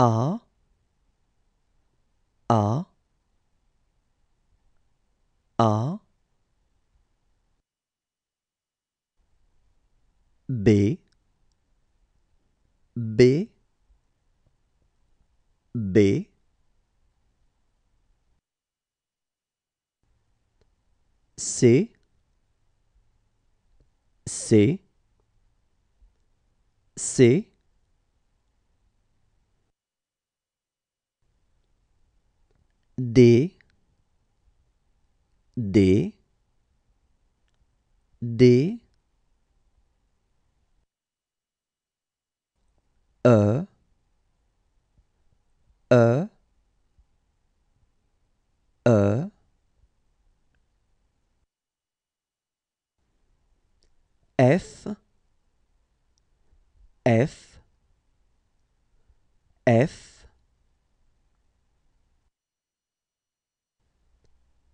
are D D D E E E F F F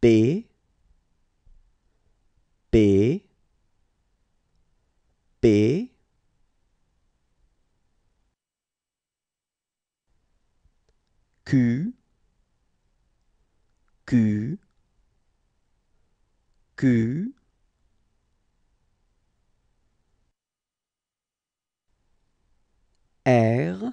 B B B Q Q Q R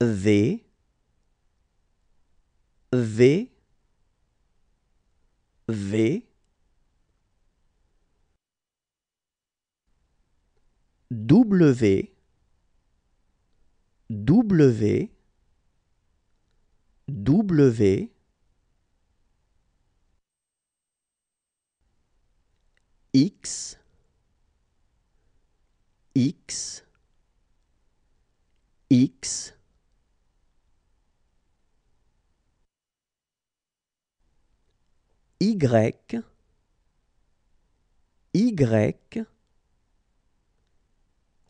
V V V W W W X X X Y, Y,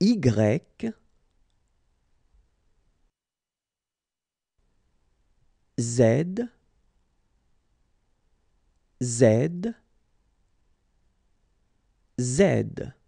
Y, Z, Z, Z.